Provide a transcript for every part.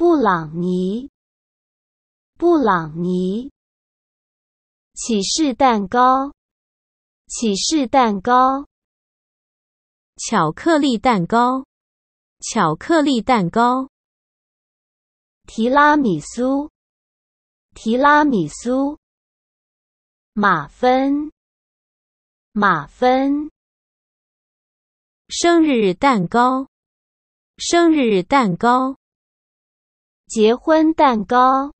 布朗尼，布朗尼，起士蛋糕，起士蛋糕，巧克力蛋糕，巧克力蛋糕，提拉米苏，提拉米苏，马芬，马芬，生日蛋糕，生日蛋糕。结婚蛋糕，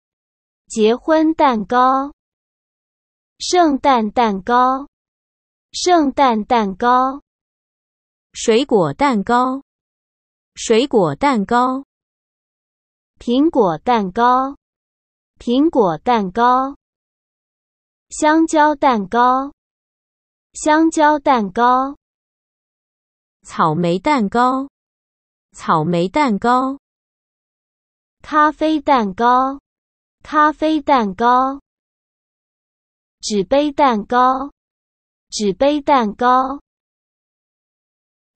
结婚蛋糕，圣诞蛋糕，圣诞蛋糕，水果蛋糕，水果蛋糕，苹果蛋糕，苹果蛋糕，香蕉蛋糕，香蕉蛋糕，草莓蛋糕，草莓蛋糕。咖啡蛋糕，咖啡蛋糕；纸杯蛋糕，纸杯蛋糕；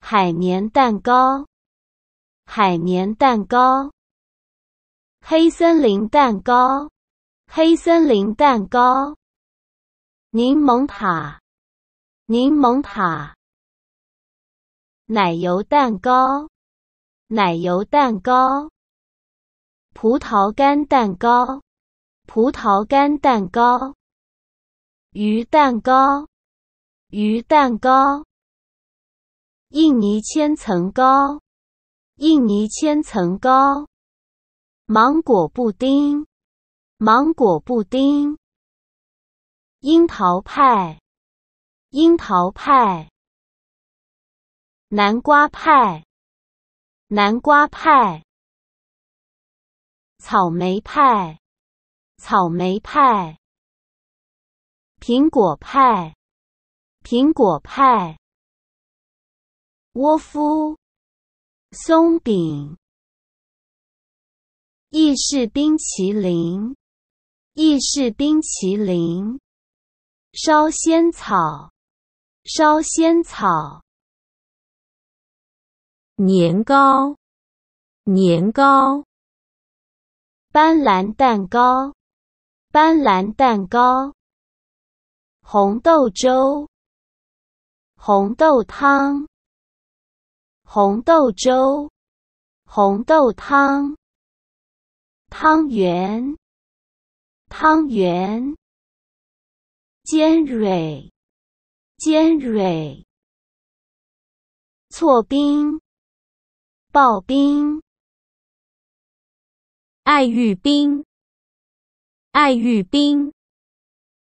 海绵蛋糕，海绵蛋糕；黑森林蛋糕，黑森林蛋糕；柠檬塔，柠檬塔；奶油蛋糕，奶油蛋糕。葡萄干蛋糕，葡萄干蛋糕，鱼蛋糕，鱼蛋糕，印尼千层糕，印尼千层糕，芒果布丁，芒果布丁，樱桃派，樱桃派，南瓜派，南瓜派。草莓派，草莓派，苹果派，苹果派，窝夫，松饼，意式冰淇淋，意式冰淇淋，烧仙草，烧仙草，年糕，年糕。斑斓蛋糕，斑斓蛋糕，红豆粥，红豆汤，红豆粥，红豆汤，汤圆，汤圆，尖锐，尖锐，挫冰，刨冰。艾玉冰，艾玉冰。